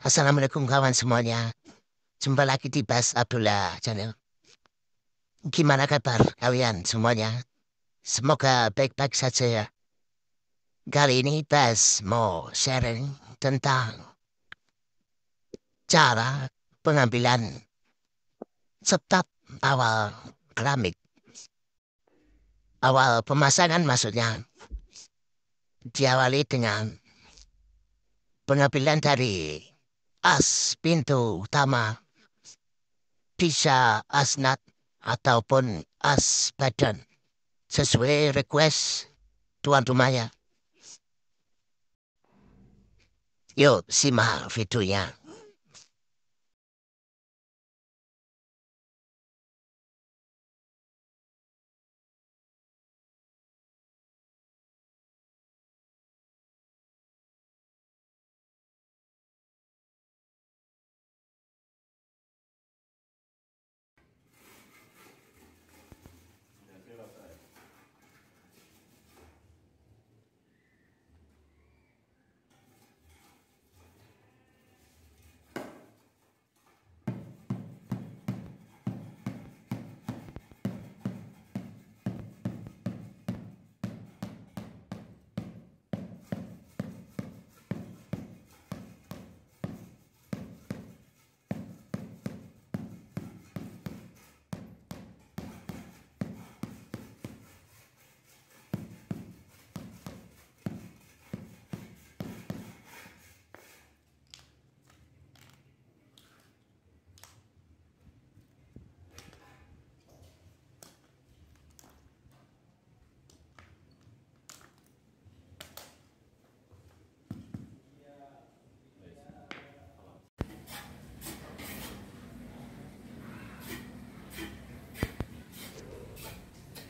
Assalamualaikum kawan semuanya. Jumpa lagi di Bas Abdullah Channel. Gimana kabar kalian semuanya? Semoga baik-baik saja ya. Kali ini Bas mau sharing tentang cara pengambilan setap awal keramik. Awal pemasangan maksudnya. Diawali dengan pengambilan dari as pintu utama, bisa asnat ataupun as badan sesuai request tuan rumahnya. Yuk simak videonya.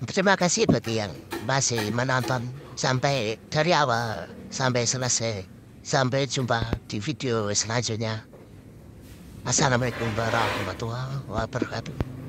Terima kasih bagi yang masih menonton sampai dari awal sampai selesai. Sampai jumpa di video selanjutnya. Assalamualaikum warahmatullahi wabarakatuh.